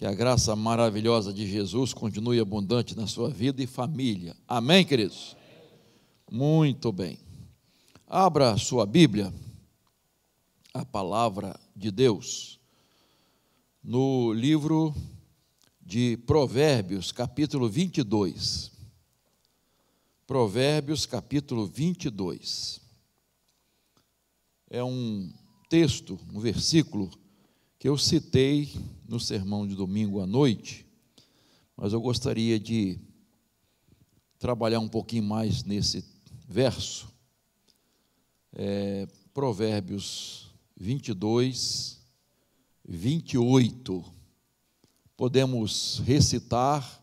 Que a graça maravilhosa de Jesus continue abundante na sua vida e família. Amém, queridos? Muito bem. Abra sua Bíblia, a palavra de Deus, no livro de Provérbios, capítulo 22. Provérbios, capítulo 22. É um texto, um versículo que eu citei no sermão de domingo à noite, mas eu gostaria de trabalhar um pouquinho mais nesse verso. É, provérbios 22, 28. Podemos recitar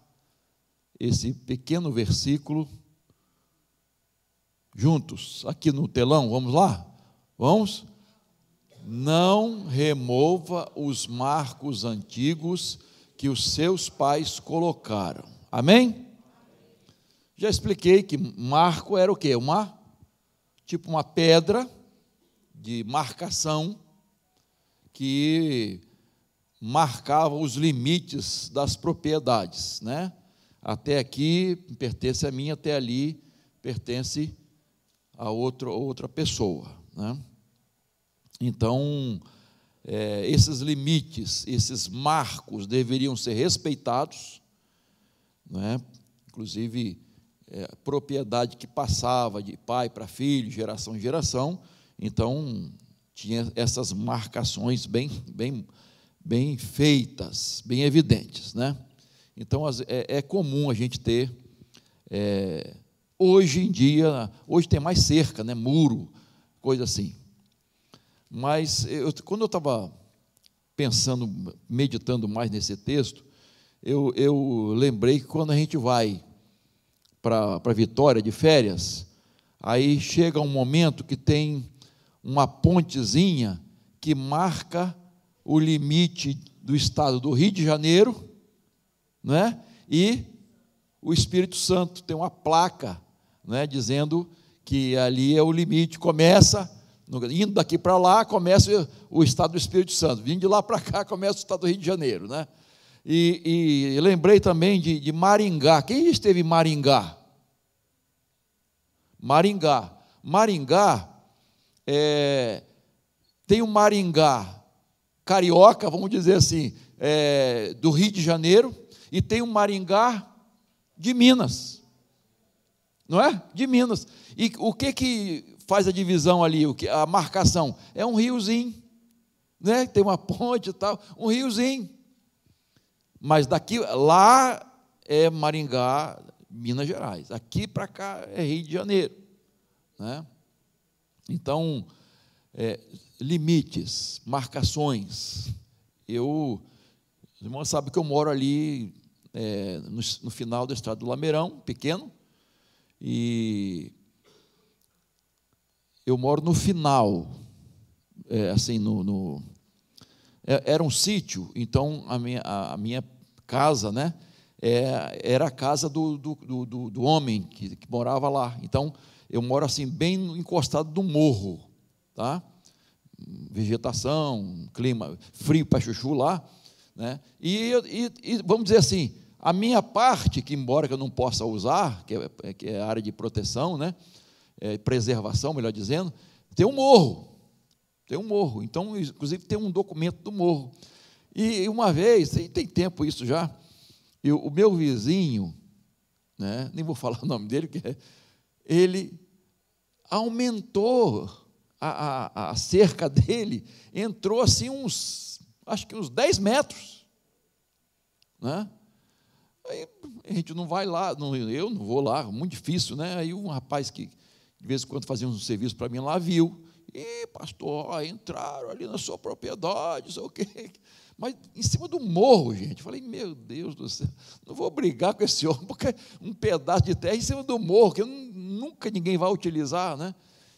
esse pequeno versículo juntos, aqui no telão, vamos lá? Vamos? não remova os marcos antigos que os seus pais colocaram. Amém? Já expliquei que marco era o quê? Uma tipo uma pedra de marcação que marcava os limites das propriedades, né? Até aqui pertence a mim, até ali pertence a outro, outra pessoa, né? Então, é, esses limites, esses marcos deveriam ser respeitados, né? inclusive é, propriedade que passava de pai para filho, geração em geração, então tinha essas marcações bem, bem, bem feitas, bem evidentes. Né? Então é, é comum a gente ter, é, hoje em dia, hoje tem mais cerca, né? muro, coisa assim. Mas eu, quando eu estava pensando, meditando mais nesse texto, eu, eu lembrei que quando a gente vai para Vitória de férias, aí chega um momento que tem uma pontezinha que marca o limite do estado do Rio de Janeiro, né? E o Espírito Santo tem uma placa, né, dizendo que ali é o limite, começa Indo daqui para lá começa o estado do Espírito Santo, vindo de lá para cá começa o estado do Rio de Janeiro, né? E, e lembrei também de, de Maringá. Quem esteve em Maringá? Maringá. Maringá é, tem um Maringá carioca, vamos dizer assim, é, do Rio de Janeiro, e tem um Maringá de Minas, não é? De Minas. E o que que faz a divisão ali, a marcação? É um riozinho, né? tem uma ponte e tal, um riozinho. Mas daqui, lá é Maringá, Minas Gerais. Aqui para cá é Rio de Janeiro. Né? Então, é, limites, marcações. Eu, os irmãos sabem que eu moro ali é, no, no, final do estado do Lameirão, pequeno, e eu moro no final, é, assim, no, no é, era um sítio, então a minha, a, a minha casa, né, é, era a casa do, do, do, do homem que, que, morava lá, então eu moro assim, bem encostado do morro, tá, vegetação, clima frio para chuchu lá, né, e, e, e vamos dizer assim, a minha parte, que embora eu não possa usar, que é, que é a área de proteção, né, é, preservação, melhor dizendo, tem um morro. Tem um morro. Então, inclusive, tem um documento do morro. E uma vez, tem tempo isso já, eu, o meu vizinho, né, nem vou falar o nome dele, que é, ele aumentou a, a, a cerca dele, entrou assim uns, acho que uns 10 metros. Né? Aí a gente não vai lá, não, eu não vou lá, muito difícil, né? Aí um rapaz que de vez em quando fazia um serviço para mim lá, viu. E, pastor, ó, entraram ali na sua propriedade, sei o quê. Mas em cima do morro, gente. Falei, meu Deus do céu, não vou brigar com esse homem, porque um pedaço de terra em cima do morro, que nunca ninguém vai utilizar, né?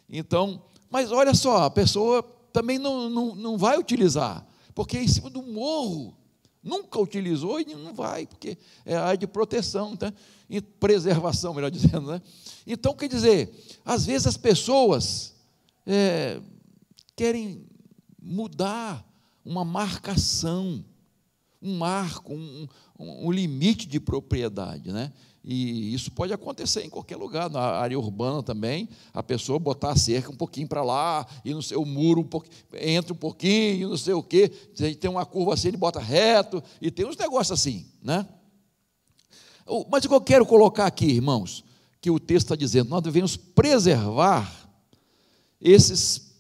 Então, mas olha só, a pessoa também não, não, não vai utilizar, porque é em cima do morro nunca utilizou e não vai, porque é a área de proteção, tá? e preservação, melhor dizendo. Né? Então, quer dizer, às vezes as pessoas é, querem mudar uma marcação um marco, um, um, um, limite de propriedade. Né? E isso pode acontecer em qualquer lugar, na área urbana também, a pessoa botar a cerca um pouquinho para lá, e no seu muro um pouquinho, entra um pouquinho, não sei o quê. Tem uma curva assim, ele bota reto, e tem uns negócios assim. Né? Mas o que eu quero colocar aqui, irmãos, que o texto está dizendo, nós devemos preservar esses,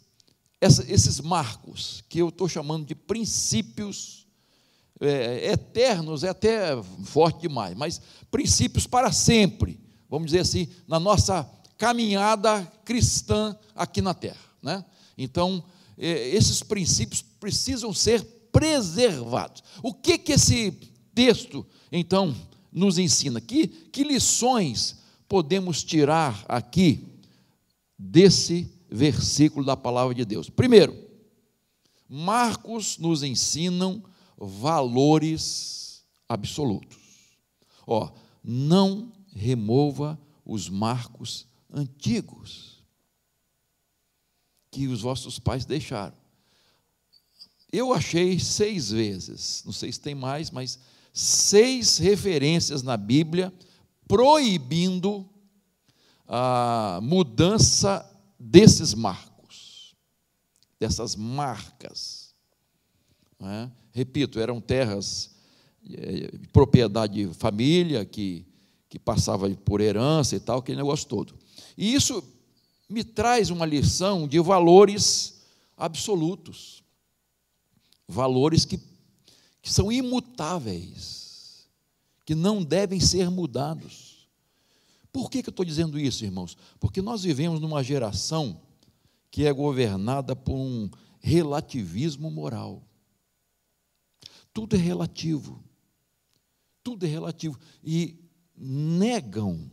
esses marcos, que eu estou chamando de princípios é, eternos é até forte demais, mas princípios para sempre, vamos dizer assim, na nossa caminhada cristã aqui na terra. Né? Então, é, esses princípios precisam ser preservados. O que, que esse texto, então, nos ensina? Que, que lições podemos tirar aqui desse versículo da palavra de Deus? Primeiro, Marcos nos ensinam valores absolutos. Ó, não remova os marcos antigos que os vossos pais deixaram. Eu achei seis vezes, não sei se tem mais, mas seis referências na Bíblia proibindo a mudança desses marcos, dessas marcas. Né? Repito, eram terras é, propriedade de família que, que passava por herança e tal, aquele negócio todo. E isso me traz uma lição de valores absolutos, valores que, que são imutáveis, que não devem ser mudados. Por que, que eu estou dizendo isso, irmãos? Porque nós vivemos numa geração que é governada por um relativismo moral tudo é relativo. Tudo é relativo. E negam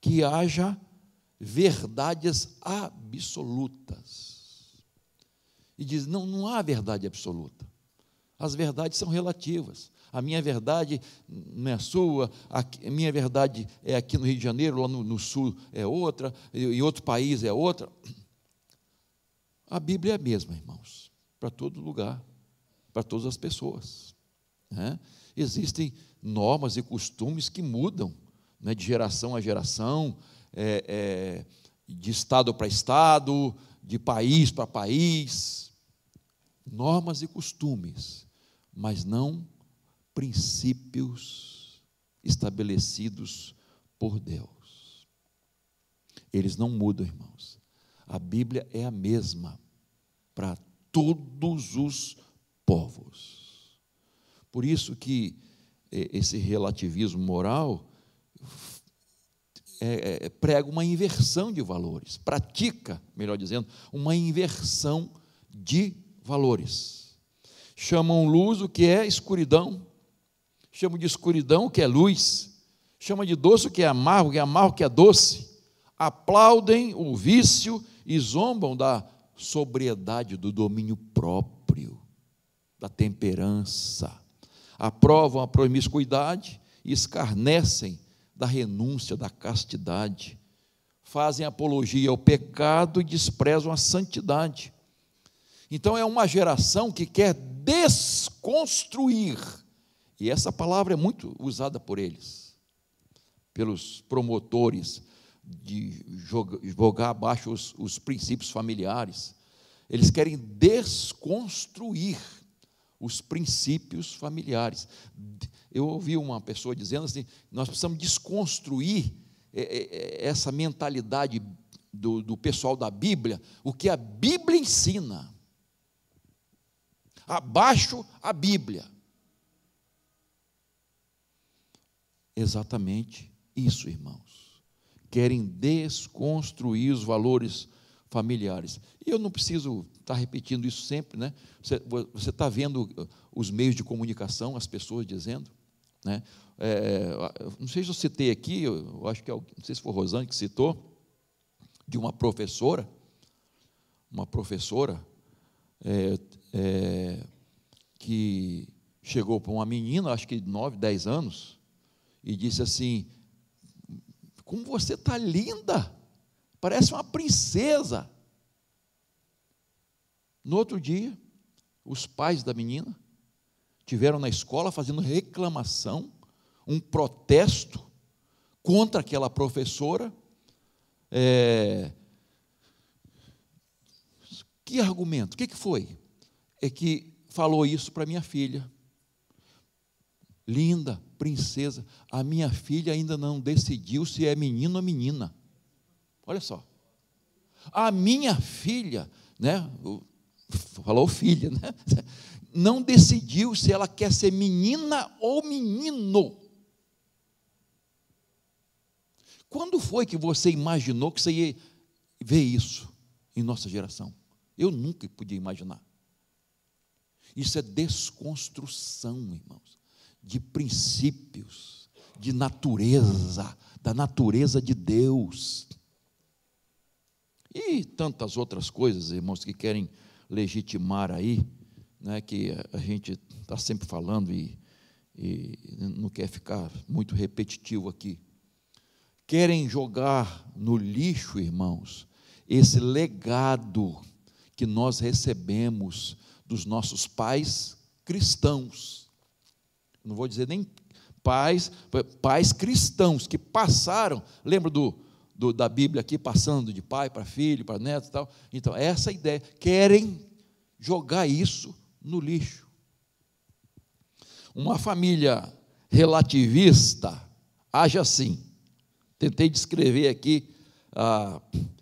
que haja verdades absolutas. E diz: não, não há verdade absoluta. As verdades são relativas. A minha verdade não é a sua, a minha verdade é aqui no Rio de Janeiro, lá no, no Sul é outra, em outro país é outra. A Bíblia é a mesma, irmãos, para todo lugar, para todas as pessoas. Né? Existem normas e costumes que mudam né, de geração a geração, é, é, de estado para estado, de país para país. Normas e costumes, mas não princípios estabelecidos por Deus. Eles não mudam, irmãos. A Bíblia é a mesma para todos os povos. Por isso que é, esse relativismo moral é, é, é, prega uma inversão de valores, pratica, melhor dizendo, uma inversão de valores. Chamam luz o que é escuridão, chamam de escuridão o que é luz, chamam de doce o que é amargo, o que é amargo o que é doce. Aplaudem o vício e zombam da sobriedade, do domínio próprio, da temperança aprovam a promiscuidade e escarnecem da renúncia, da castidade. Fazem apologia ao pecado e desprezam a santidade. Então é uma geração que quer desconstruir, e essa palavra é muito usada por eles, pelos promotores de jogar abaixo os, os princípios familiares. Eles querem desconstruir os princípios familiares. Eu ouvi uma pessoa dizendo assim: nós precisamos desconstruir é, é, é, essa mentalidade do, do pessoal da Bíblia, o que a Bíblia ensina. Abaixo a Bíblia. Exatamente isso, irmãos. Querem desconstruir os valores familiares. E eu não preciso estar repetindo isso sempre, né? Você, você está vendo uh, os meios de comunicação, as pessoas dizendo, né? É, não sei se eu citei aqui, eu acho que é, não sei se foi Rosane que citou, de uma professora, uma professora é, é que chegou para uma menina, acho que de 9, 10 anos, e disse assim: Como você está linda! parece uma princesa. No outro dia, os pais da menina tiveram na escola fazendo reclamação, um protesto contra aquela professora. É... Que argumento? O que, que foi? É que falou isso para minha filha. Linda, princesa, a minha filha ainda não decidiu se é menino ou menina. Olha só. A minha filha, né? Falou filha, né? Não decidiu se ela quer ser menina ou menino. Quando foi que você imaginou que você ia ver isso em nossa geração? Eu nunca podia imaginar. Isso é desconstrução, irmãos, de princípios, de natureza, da natureza de Deus. E tantas outras coisas, irmãos, que querem legitimar aí, né, que a gente está sempre falando e, e não quer ficar muito repetitivo aqui. Querem jogar no lixo, irmãos, esse legado que nós recebemos dos nossos pais cristãos. Não vou dizer nem pais, pais cristãos que passaram, lembra do do, da Bíblia aqui, passando de pai para filho, para neto e tal. Então, é essa ideia. Querem jogar isso no lixo. Uma família relativista age assim. Tentei descrever aqui. Ah,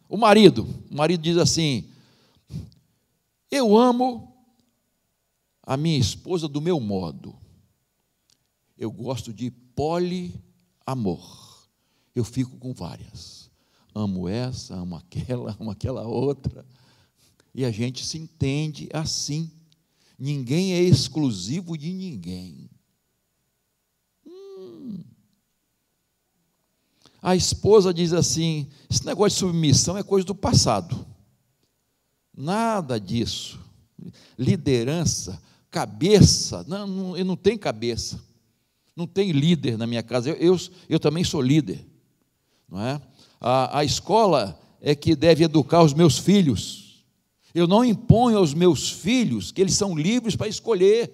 o marido, o marido diz assim: Eu amo a minha esposa do meu modo. Eu gosto de poliamor. Eu fico com várias amo essa, amo aquela, amo aquela outra. E a gente se entende assim. Ninguém é exclusivo de ninguém. Hum. A esposa diz assim: esse negócio de submissão é coisa do passado. Nada disso. Liderança, cabeça, não, não, eu não tenho cabeça. Não tem líder na minha casa. Eu, eu, eu também sou líder. Não é? A, a escola é que deve educar os meus filhos. Eu não imponho aos meus filhos que eles são livres para escolher,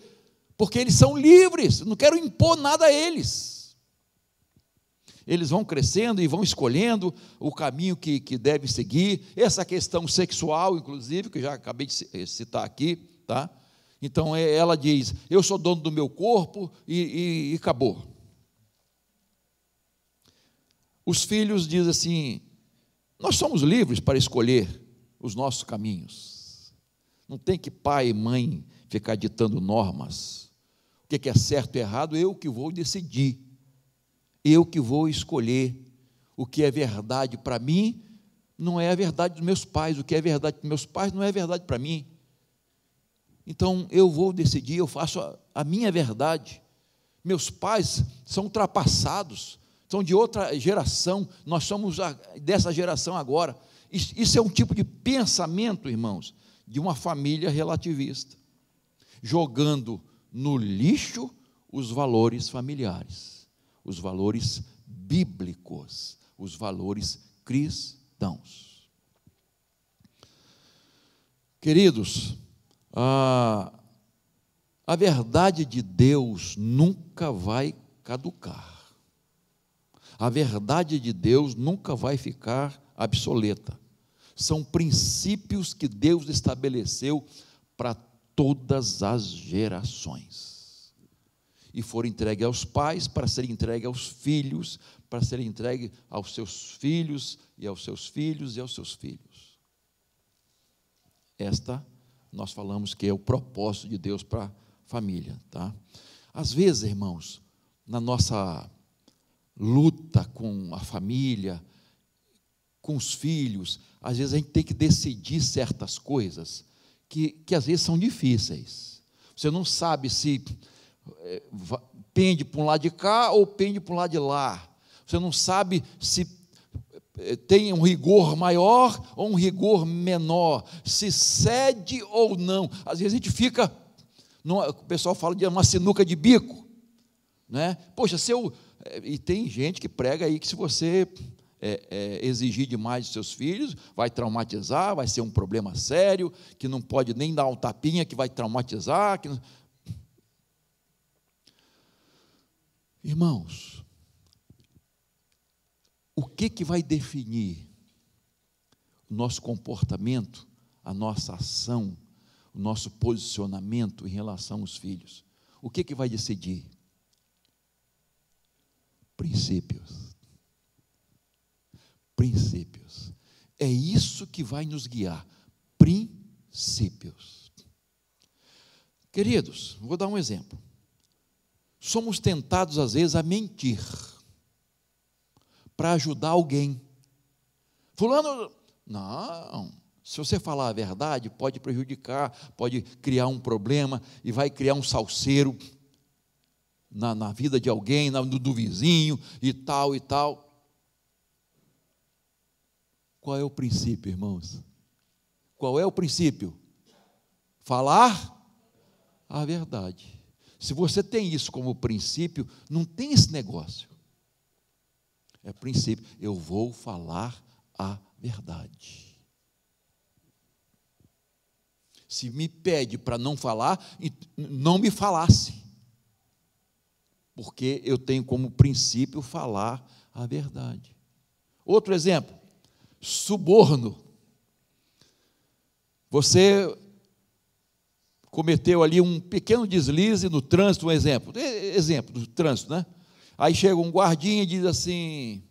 porque eles são livres, não quero impor nada a eles. Eles vão crescendo e vão escolhendo o caminho que, que devem seguir, essa questão sexual, inclusive, que eu já acabei de eh, citar aqui, tá? Então é, ela diz: Eu sou dono do meu corpo e, e, e acabou os filhos dizem assim: Nós somos livres para escolher os nossos caminhos. Não tem que pai e mãe ficar ditando normas. O que é certo e errado, eu que vou decidir. Eu que vou escolher. O que é verdade para mim não é a verdade dos meus pais. O que é verdade dos meus pais não é verdade para mim. Então eu vou decidir, eu faço a, a minha verdade. Meus pais são ultrapassados são de outra geração, nós somos dessa geração agora. Isso é um tipo de pensamento, irmãos, de uma família relativista, jogando no lixo os valores familiares, os valores bíblicos, os valores cristãos. Queridos, a, a verdade de Deus nunca vai caducar. A verdade de Deus nunca vai ficar obsoleta. São princípios que Deus estabeleceu para todas as gerações. E foram entregue aos pais, para ser entregue aos filhos, para ser entregue aos seus filhos e aos seus filhos e aos seus filhos. Esta nós falamos que é o propósito de Deus para a família, tá? Às vezes, irmãos, na nossa luta com a família, com os filhos, às vezes a gente tem que decidir certas coisas que, que às vezes são difíceis. Você não sabe se é, pende para um lado de cá ou pende para um lado de lá. Você não sabe se é, tem um rigor maior ou um rigor menor, se cede ou não. Às vezes a gente fica, o pessoal fala de uma sinuca de bico, né? Poxa, se eu, e tem gente que prega aí que se você é, é, exigir demais dos seus filhos, vai traumatizar, vai ser um problema sério, que não pode nem dar um tapinha, que vai traumatizar. Que não... Irmãos, o que, que vai definir o nosso comportamento, a nossa ação, o nosso posicionamento em relação aos filhos? O que, que vai decidir? Princípios. Princípios. É isso que vai nos guiar. Princípios. Queridos, vou dar um exemplo. Somos tentados, às vezes, a mentir para ajudar alguém. Fulano, não. Se você falar a verdade, pode prejudicar, pode criar um problema e vai criar um salseiro na, na vida de alguém, na, do, do vizinho e tal e tal. Qual é o princípio, irmãos? Qual é o princípio? Falar a verdade. Se você tem isso como princípio, não tem esse negócio. É princípio. Eu vou falar a verdade. Se me pede para não falar, não me falasse porque eu tenho como princípio falar a verdade. Outro exemplo, suborno. Você cometeu ali um pequeno deslize no trânsito, um exemplo, exemplo do trânsito, né? Aí chega um guardinha e diz assim: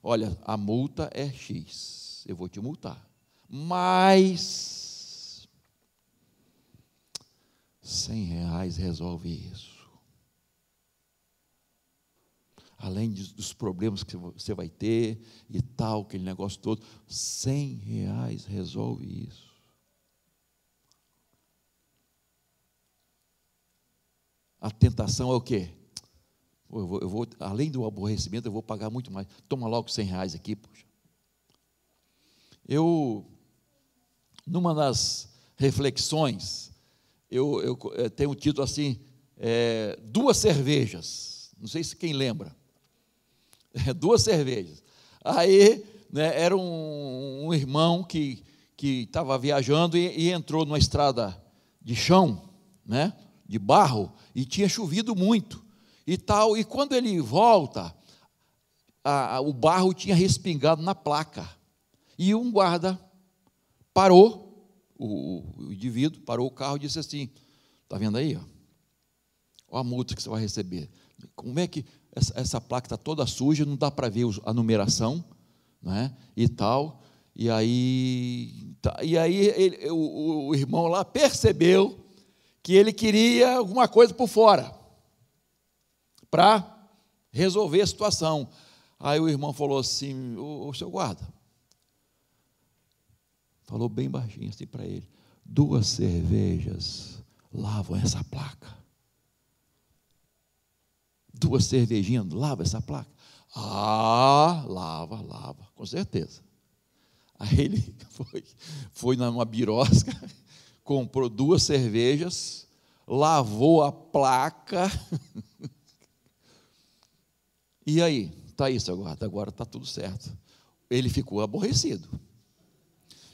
Olha, a multa é X, eu vou te multar, mas 100 reais resolve isso. além dos problemas que você vai ter e tal, aquele negócio todo. 100 reais resolve isso. A tentação é o quê? Eu vou, eu vou, além do aborrecimento, eu vou pagar muito mais. Toma logo 100 reais aqui, poxa. Eu, numa das reflexões, eu, eu, eu tenho um título assim, é, duas cervejas. Não sei se quem lembra. É, duas cervejas. Aí né, era um, um, irmão que estava viajando e, e, entrou numa estrada de chão, né, de barro, e tinha chovido muito e tal. E quando ele volta, a, a, o barro tinha respingado na placa. E um guarda parou, o, o indivíduo parou o carro e disse assim: Está vendo aí? Ó, ó a multa que você vai receber. Como é que essa, essa placa está toda suja, não dá para ver a numeração, né? E tal. E aí, tá, e aí ele, o, o irmão lá percebeu que ele queria alguma coisa por fora para resolver a situação. Aí o irmão falou assim: o ô seu guarda, falou bem baixinho assim para ele: duas cervejas lavam essa placa duas cervejinhas, lava essa placa? Ah, lava, lava, com certeza. Aí ele foi, foi numa birosca, comprou duas cervejas, lavou a placa. e aí? Está isso agora, tá agora está tudo certo. Ele ficou aborrecido,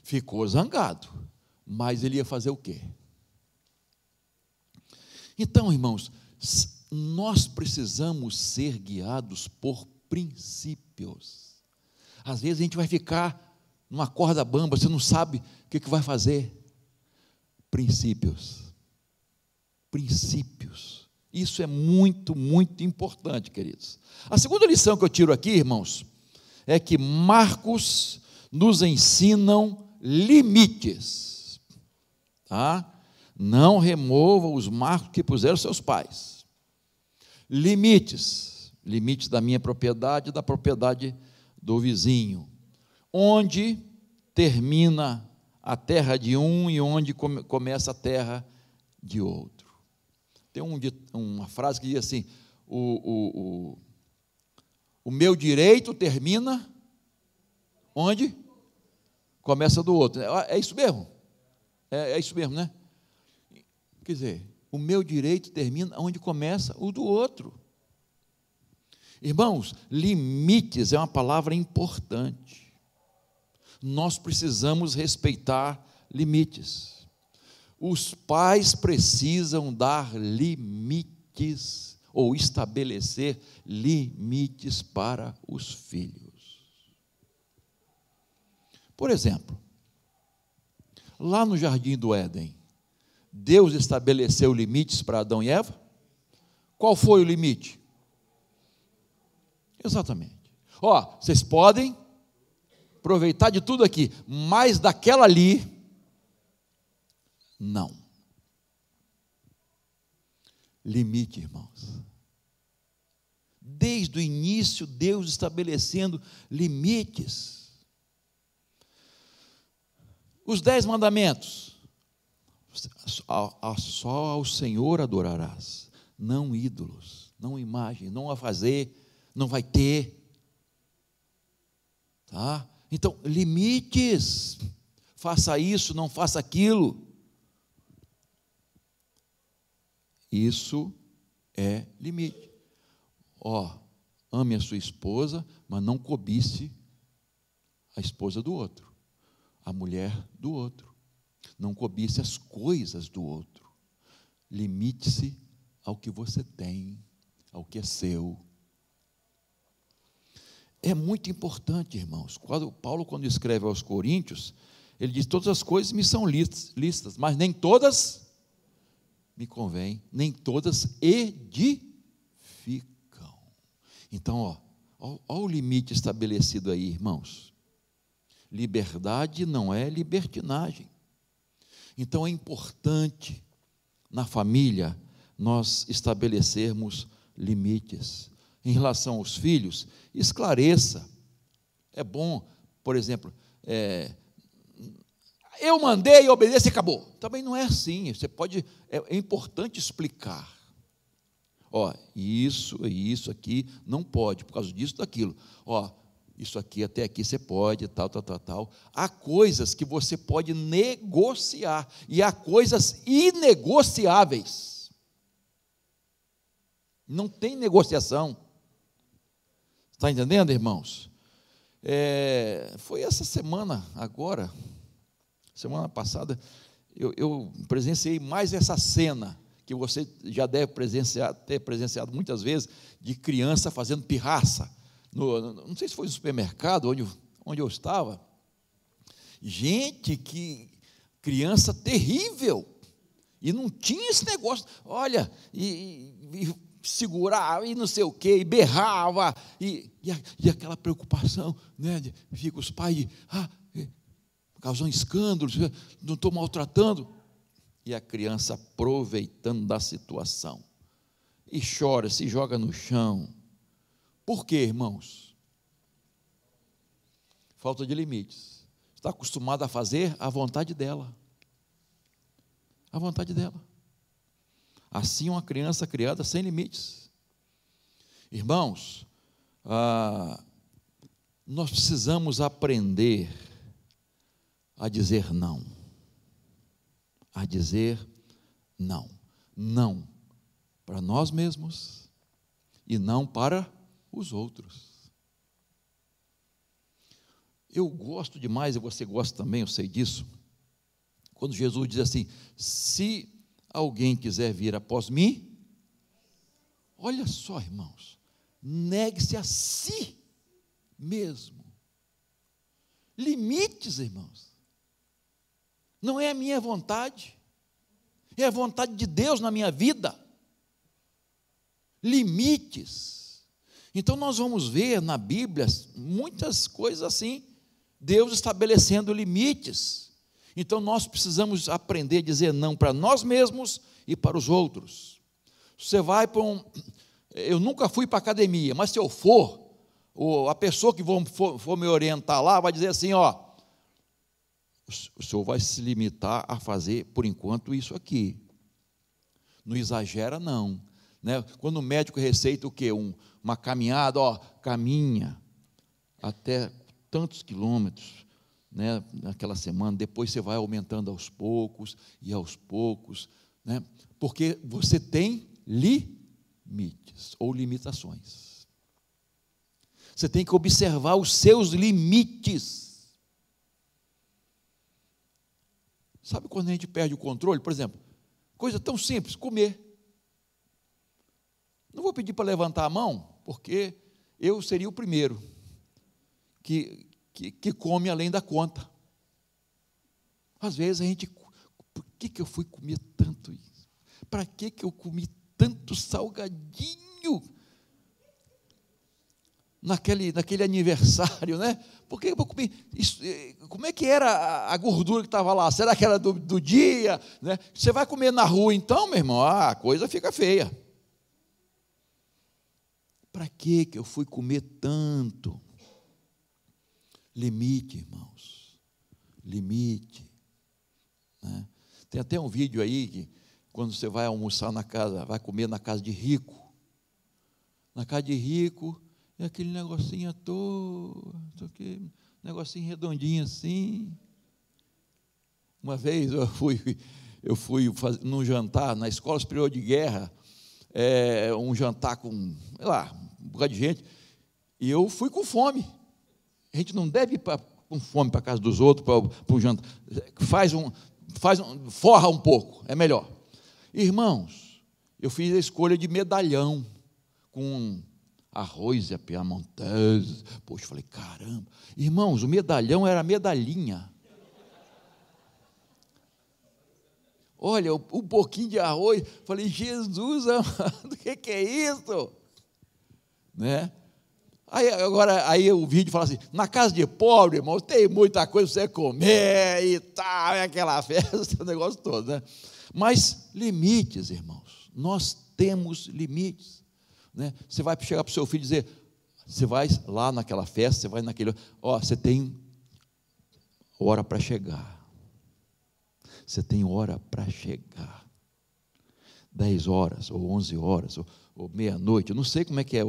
ficou zangado, mas ele ia fazer o quê? Então, irmãos, nós precisamos ser guiados por princípios. Às vezes a gente vai ficar numa corda bamba, você não sabe o que, vai fazer. Princípios. Princípios. Isso é muito, muito importante, queridos. A segunda lição que eu tiro aqui, irmãos, é que Marcos nos ensinam limites. Tá? Não remova os marcos que puseram seus pais limites, limites da minha propriedade e da propriedade do vizinho. Onde termina a terra de um e onde come, começa a terra de outro. Tem um, uma frase que diz assim: o, o, o, o meu direito termina onde começa do outro. É, é isso mesmo? É, é isso mesmo, né? Quer dizer, o meu direito termina onde começa o do outro. Irmãos, limites é uma palavra importante. Nós precisamos respeitar limites. Os pais precisam dar limites ou estabelecer limites para os filhos. Por exemplo, lá no jardim do Éden, Deus estabeleceu limites para Adão e Eva? Qual foi o limite? Exatamente. Ó, oh, vocês podem aproveitar de tudo aqui, mas daquela ali, não. Limite, irmãos. Desde o início, Deus estabelecendo limites. Os dez mandamentos só ao Senhor adorarás, não ídolos, não imagem, não a fazer, não vai ter. Tá? Então, limites. Faça isso, não faça aquilo. Isso é limite. Ó, ame a sua esposa, mas não cobice a esposa do outro, a mulher do outro. Não cobice as coisas do outro. Limite-se ao que você tem, ao que é seu. É muito importante, irmãos. Quando Paulo, quando escreve aos Coríntios, ele diz: Todas as coisas me são listas, mas nem todas me convêm, nem todas edificam. Então, ó, ó, ó o limite estabelecido aí, irmãos. Liberdade não é libertinagem. Então é importante na família nós estabelecermos limites. Em relação aos filhos, esclareça. É bom, por exemplo, é, eu mandei, e acabou. Também não é assim. Você pode, é, é importante explicar. Ó, isso, isso aqui não pode, por causa disso, daquilo. Ó, isso aqui até aqui você pode, tal, tal, tal, tal. Há coisas que você pode negociar e há coisas inegociáveis. Não tem negociação. Está entendendo, irmãos? É, foi essa semana agora, semana passada, eu, eu presenciei mais essa cena que você já deve presenciar, ter presenciado muitas vezes de criança fazendo pirraça no, não sei se foi no supermercado onde, onde eu estava. Gente, que criança terrível. E não tinha esse negócio, olha, e, e, e segurar, e não sei o quê, e berrava, e, e, e aquela preocupação, né? fica os pais, ah, é, causou um escândalo, é, não estou maltratando. E a criança aproveitando da situação. E chora, se joga no chão, por quê, irmãos? Falta de limites. Está acostumada a fazer a vontade dela. A vontade dela. Assim, uma criança criada sem limites. Irmãos, ah, nós precisamos aprender a dizer não. A dizer não. Não para nós mesmos e não para os outros. Eu gosto demais, e você gosta também, eu sei disso, quando Jesus diz assim: se alguém quiser vir após mim, olha só, irmãos, negue-se a si mesmo. Limites, irmãos. Não é a minha vontade, é a vontade de Deus na minha vida. Limites. Então nós vamos ver na Bíblia muitas coisas assim, Deus estabelecendo limites. Então nós precisamos aprender a dizer não para nós mesmos e para os outros. Você vai para um. Eu nunca fui para academia, mas se eu for, a pessoa que for, for me orientar lá vai dizer assim: ó, o senhor vai se limitar a fazer, por enquanto, isso aqui. Não exagera, não. Né? Quando o médico receita o quê? Um, uma caminhada, ó, caminha até tantos quilômetros, né, naquela semana, depois você vai aumentando aos poucos e aos poucos, né, porque você tem limites ou limitações. Você tem que observar os seus limites. Sabe quando a gente perde o controle? Por exemplo, coisa tão simples, comer. Não vou pedir para levantar a mão, porque eu seria o primeiro que, que, que come além da conta. Às vezes a gente. Por que, que eu fui comer tanto isso? Para que, que eu comi tanto salgadinho? Naquele, naquele aniversário, né? Por que eu comi? Isso, eh, como é que era a gordura que estava lá? Será que era do, do dia? Né? Você vai comer na rua então, meu irmão? Ah, a coisa fica feia. Para que que eu fui comer tanto? Limite, irmãos. Limite. Né? Tem até um vídeo aí que quando você vai almoçar na casa, vai comer na casa de rico. Na casa de rico é aquele negocinho à toa, negocinho redondinho assim. Uma vez eu fui, eu fui fazer, num jantar na Escola Superior de Guerra, é, um jantar com, sei lá, um bocado de gente. E eu fui com fome. A gente não deve ir pra, com fome para a casa dos outros, para o jantar. Faz um, faz um, forra um pouco, é melhor. Irmãos, eu fiz a escolha de medalhão com arroz e a piamontese. Poxa, falei, caramba. Irmãos, o medalhão era medalhinha. Olha, um pouquinho de arroz. Falei, Jesus amado, o que, que é isso? né? Aí, agora, aí o vídeo fala assim: na casa de pobre, irmão, tem muita coisa para você comer e tal, é aquela festa, o negócio todo, né? Mas limites, irmãos, nós temos limites. Né? Você vai chegar para o seu filho e dizer: você vai lá naquela festa, você vai naquele. Ó, você tem hora para chegar. Você tem hora para chegar. dez horas, ou onze horas, ou, ou meia-noite, eu não sei como é que é.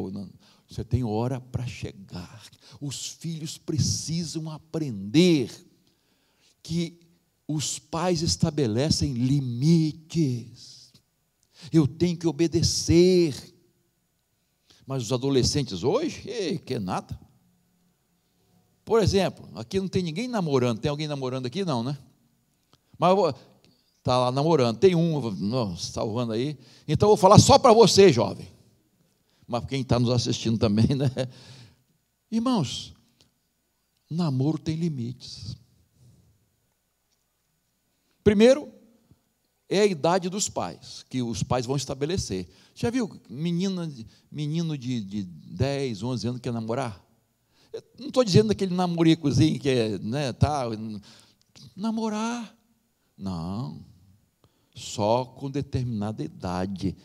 Você tem hora para chegar. Os filhos precisam aprender que os pais estabelecem limites. Eu tenho que obedecer. Mas os adolescentes hoje, ei, que nada. Por exemplo, aqui não tem ninguém namorando. Tem alguém namorando aqui? Não, né? Mas está lá namorando. Tem um não, salvando aí. Então eu vou falar só para você, jovem mas quem está nos assistindo também, né? Irmãos, namoro tem limites. Primeiro, é a idade dos pais, que os pais vão estabelecer. Já viu menina, menino de, de 10, 11 anos que quer namorar? Eu não estou dizendo aquele namoricozinho que é, né, tá, namorar. Não, só com determinada idade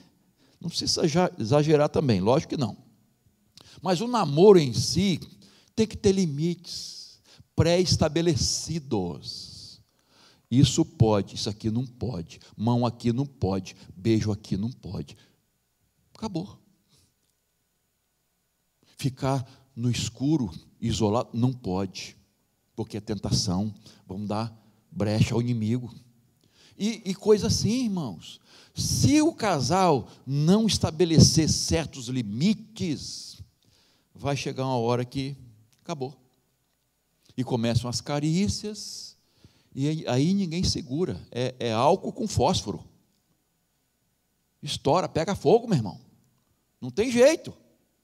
não precisa exagerar também, lógico que não. Mas o namoro em si tem que ter limites pré-estabelecidos. Isso pode, isso aqui não pode, mão aqui não pode, beijo aqui não pode. Acabou. Ficar no escuro, isolado, não pode, porque é tentação. Vamos dar brecha ao inimigo. E, e coisa assim, irmãos. Se o casal não estabelecer certos limites, vai chegar uma hora que acabou. E começam as carícias, e aí ninguém segura. É, é álcool com fósforo. Estoura, pega fogo, meu irmão. Não tem jeito.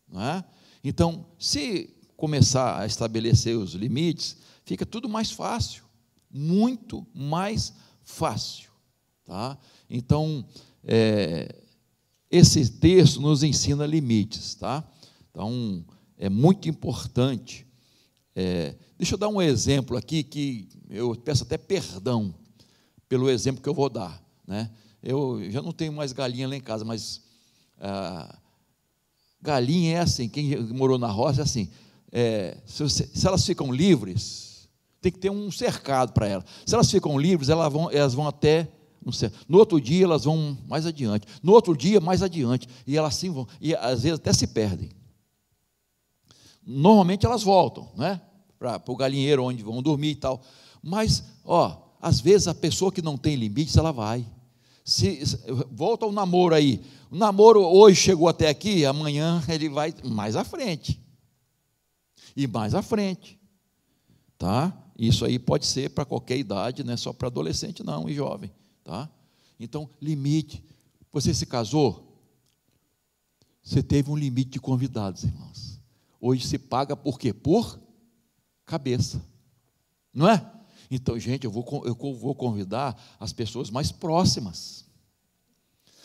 Não é? Então, se começar a estabelecer os limites, fica tudo mais fácil. Muito mais fácil fácil. Tá? Então, é, esse texto nos ensina limites. Tá? Então, é muito importante. É, deixa eu dar um exemplo aqui que eu peço até perdão pelo exemplo que eu vou dar. Né? Eu já não tenho mais galinha lá em casa, mas ah, galinha é assim, quem morou na roça é assim. É, se, se elas ficam livres, tem que ter um cercado para elas. Se elas ficam livres, elas vão, elas vão até não sei, No outro dia, elas vão mais adiante. No outro dia, mais adiante. E elas sim vão. E às vezes até se perdem. Normalmente elas voltam, né? Para o galinheiro onde vão dormir e tal. Mas, ó, às vezes a pessoa que não tem limites, ela vai. se, volta o namoro aí. O namoro hoje chegou até aqui, amanhã ele vai mais à frente. E mais à frente. Tá? Isso aí pode ser para qualquer idade, não é só para adolescente, não, e jovem. Tá? Então, limite. Você se casou? Você teve um limite de convidados, irmãos. Hoje se paga por quê? Por cabeça. Não é? Então, gente, eu vou, eu vou convidar as pessoas mais próximas.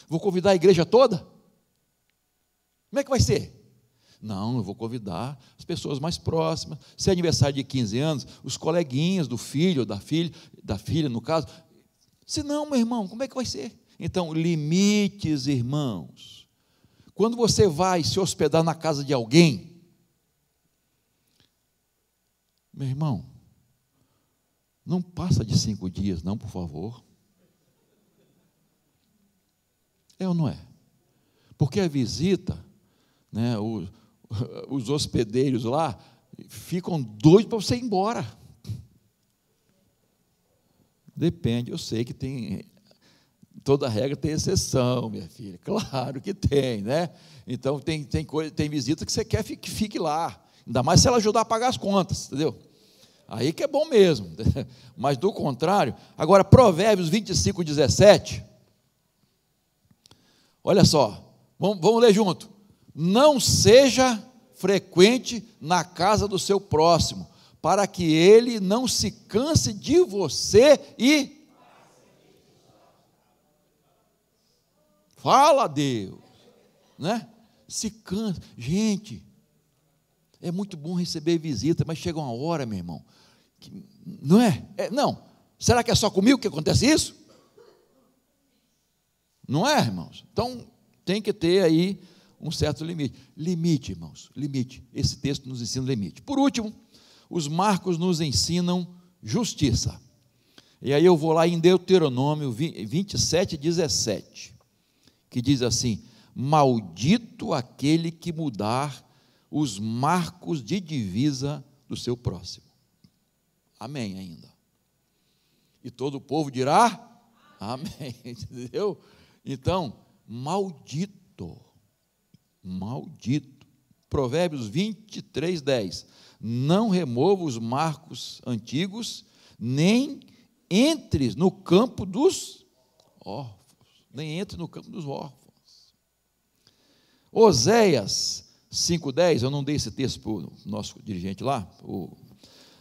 Vou convidar a igreja toda? Como é que vai ser? Não, eu vou convidar as pessoas mais próximas. Se é aniversário de 15 anos, os coleguinhas do filho ou da filha, da filha no caso. Se não, meu irmão, como é que vai ser? Então, limites, irmãos. Quando você vai se hospedar na casa de alguém, meu irmão, não passa de cinco dias, não, por favor. É ou não é? Porque a visita, né, o, os hospedeiros lá ficam doidos para você ir embora. Depende, eu sei que tem. Toda regra tem exceção, minha filha. Claro que tem, né? Então tem, tem, coisa, tem visita que você quer que fique lá. Ainda mais se ela ajudar a pagar as contas, entendeu? Aí que é bom mesmo. Mas do contrário, agora Provérbios 25, 17. Olha só, vamos, vamos ler junto não seja frequente na casa do seu próximo, para que ele não se canse de você e. Fala, Deus, né? Se cansa. Gente, é muito bom receber visita, mas chega uma hora, meu irmão, que, não é? é? Não. Será que é só comigo que acontece isso? Não é, irmãos? Então, tem que ter aí um certo limite. Limite, irmãos, limite. Esse texto nos ensina limite. Por último, os marcos nos ensinam justiça. E aí eu vou lá em Deuteronômio 27, 17, que diz assim: Maldito aquele que mudar os marcos de divisa do seu próximo. Amém ainda. E todo o povo dirá: Amém. Entendeu? Então, maldito maldito. Provérbios 23, 10. Não remova os marcos antigos, nem entre no campo dos órfãos. Nem entre no campo dos órfãos. Oséias 5,10, eu não dei esse texto para o nosso dirigente lá, o,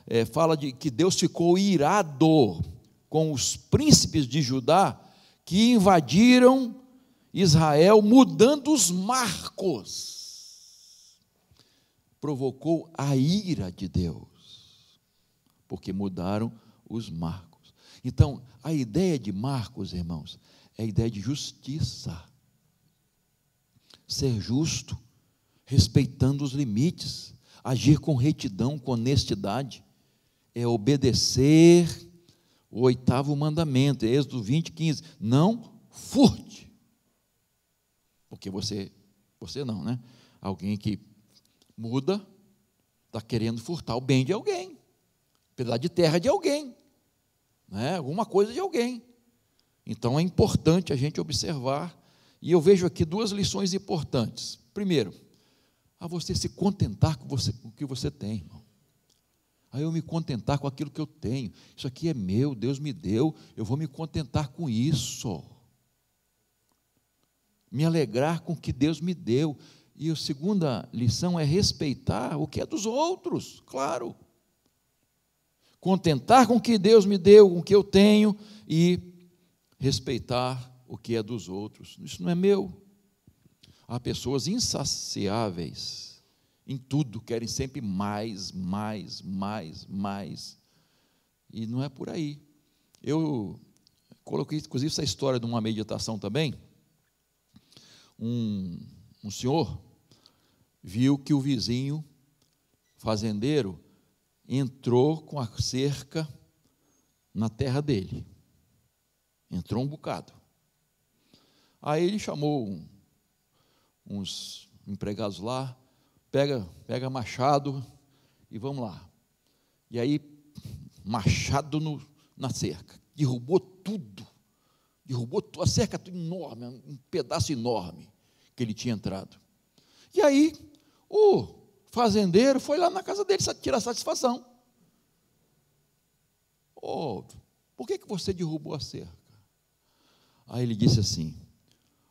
é, fala de que Deus ficou irado com os príncipes de Judá que invadiram Israel, mudando os marcos, provocou a ira de Deus, porque mudaram os marcos. Então, a ideia de marcos, irmãos, é a ideia de justiça. Ser justo, respeitando os limites, agir com retidão, com honestidade, é obedecer o oitavo mandamento, Êxodo 20, 15. Não furte. Porque você, você não, né? Alguém que muda, está querendo furtar o bem de alguém, pedaço de terra de alguém, né? alguma coisa de alguém. Então é importante a gente observar, e eu vejo aqui duas lições importantes. Primeiro, a você se contentar com, você, com o que você tem, irmão. Aí eu me contentar com aquilo que eu tenho. Isso aqui é meu, Deus me deu, eu vou me contentar com isso me alegrar com o que Deus me deu. E a segunda lição é respeitar o que é dos outros, claro. Contentar com o que Deus me deu, com o que eu tenho e respeitar o que é dos outros. Isso não é meu. Há pessoas insaciáveis em tudo, querem sempre mais, mais, mais, mais. E não é por aí. Eu coloquei, inclusive, essa história de uma meditação também um, um senhor viu que o vizinho fazendeiro entrou com a cerca na terra dele. Entrou um bocado. Aí ele chamou uns empregados lá, pega, pega machado e vamos lá. E aí, machado no, na cerca, derrubou tudo. Derrubou a cerca enorme, um pedaço enorme que ele tinha entrado. E aí, o fazendeiro foi lá na casa dele tirar satisfação. Oh, por que, que você derrubou a cerca? Aí ele disse assim: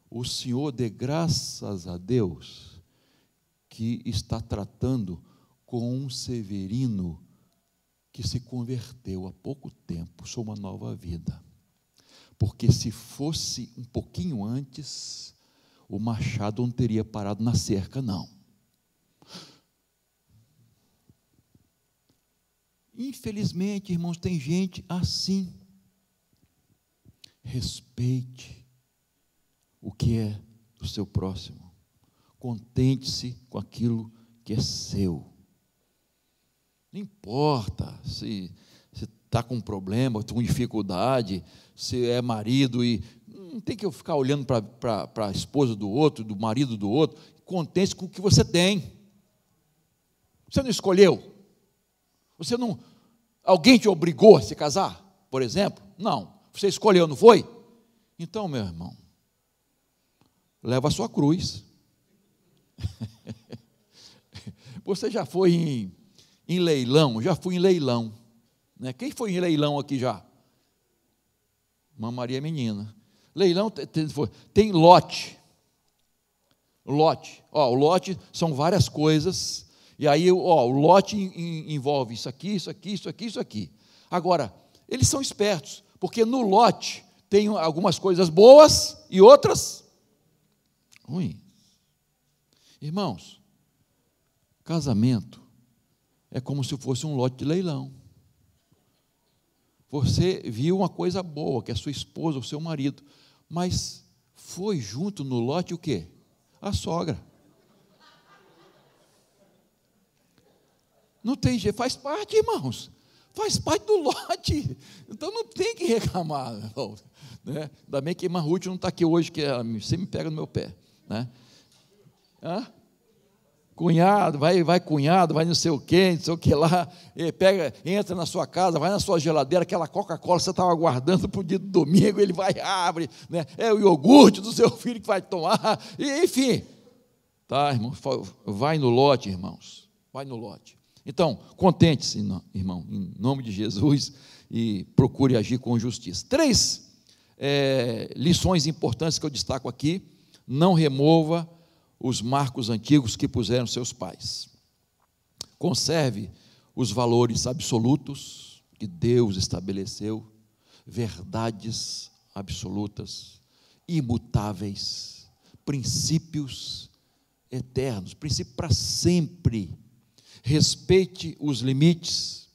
O senhor dê graças a Deus que está tratando com um severino que se converteu há pouco tempo, sou uma nova vida porque se fosse um pouquinho antes, o machado não teria parado na cerca, não. Infelizmente, irmãos, tem gente assim. Respeite o que é do seu próximo. Contente-se com aquilo que é seu. Não importa se está com problema, com dificuldade, se é marido e não tem que eu ficar olhando para a esposa do outro, do marido do outro, contente com o que você tem. Você não escolheu. Você não. Alguém te obrigou a se casar, por exemplo? Não. Você escolheu, não foi? Então, meu irmão, leva a sua cruz. você já foi em, em leilão? Já fui em leilão né? Quem foi em leilão aqui já? Uma Maria é Menina. Leilão tem, tem lote. Lote. Ó, o lote são várias coisas. E aí, ó, o lote envolve isso aqui, isso aqui, isso aqui, isso aqui. Agora, eles são espertos, porque no lote tem algumas coisas boas e outras ruins. Irmãos, casamento é como se fosse um lote de leilão. Você viu uma coisa boa, que é sua esposa ou seu marido, mas foi junto no lote o quê? A sogra. Não tem jeito, faz parte, irmãos. Faz parte do lote. Então não tem que reclamar. Não, né? Ainda bem que irmã Ruth não está aqui hoje, que ela sempre me pega no meu pé. Né? Hã? cunhado, vai, vai cunhado, vai não sei o quê, não sei o que lá, pega, entra na sua casa, vai na sua geladeira, aquela Coca-Cola que você estava guardando para o dia do domingo, ele vai, abre, né? é o iogurte do seu filho que vai tomar, e, enfim. Tá, irmão, vai no lote, irmãos, vai no lote. Então, contente-se, irmão, em nome de Jesus, e procure agir com justiça. Três é, lições importantes que eu destaco aqui, não remova os marcos antigos que puseram seus pais. Conserve os valores absolutos que Deus estabeleceu, verdades absolutas, imutáveis, princípios eternos, princípio para sempre. Respeite os limites,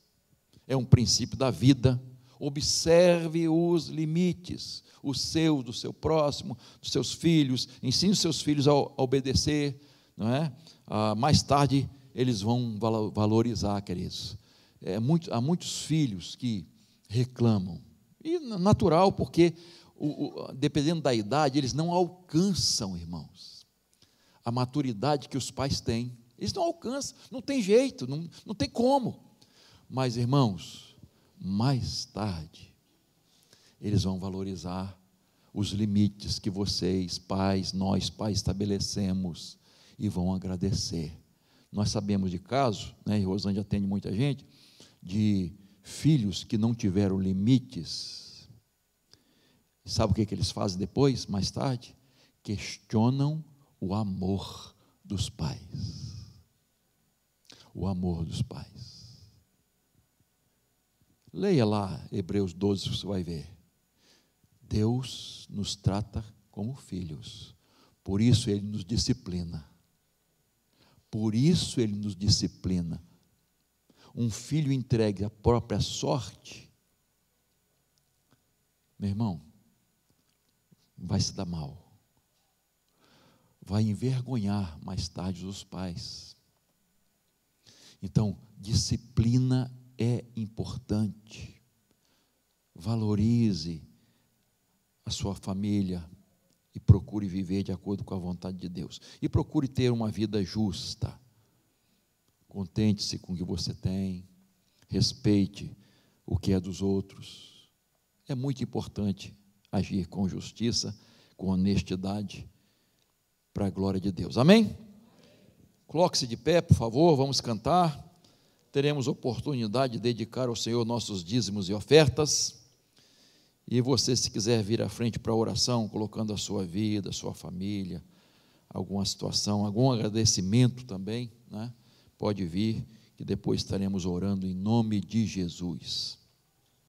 é um princípio da vida Observe os limites, os seus, do seu próximo, dos seus filhos. Ensine os seus filhos a obedecer. Não é? Ah, mais tarde, eles vão valorizar, queridos. É muito, há muitos filhos que reclamam. E natural, porque o, o, dependendo da idade, eles não alcançam, irmãos, a maturidade que os pais têm. Eles não alcançam, não tem jeito, não, não tem como. Mas, irmãos, mais tarde, eles vão valorizar os limites que vocês, pais, nós, pais, estabelecemos e vão agradecer. Nós sabemos de casos, né, e Rosângela atende muita gente, de filhos que não tiveram limites. Sabe o que, que eles fazem depois, mais tarde? Questionam o amor dos pais. O amor dos pais. Leia lá Hebreus 12, você vai ver. Deus nos trata como filhos, por isso ele nos disciplina. Por isso ele nos disciplina. Um filho entregue à própria sorte, meu irmão, vai se dar mal. Vai envergonhar mais tarde os pais. Então, disciplina é importante. Valorize a sua família e procure viver de acordo com a vontade de Deus. E procure ter uma vida justa. Contente-se com o que você tem, respeite o que é dos outros. É muito importante agir com justiça, com honestidade, para a glória de Deus. Amém? Coloque-se de pé, por favor, vamos cantar teremos oportunidade de dedicar ao Senhor nossos dízimos e ofertas. E você, se quiser vir à frente para a oração, colocando a sua vida, a sua família, alguma situação, algum agradecimento também, né? pode vir, que depois estaremos orando em nome de Jesus.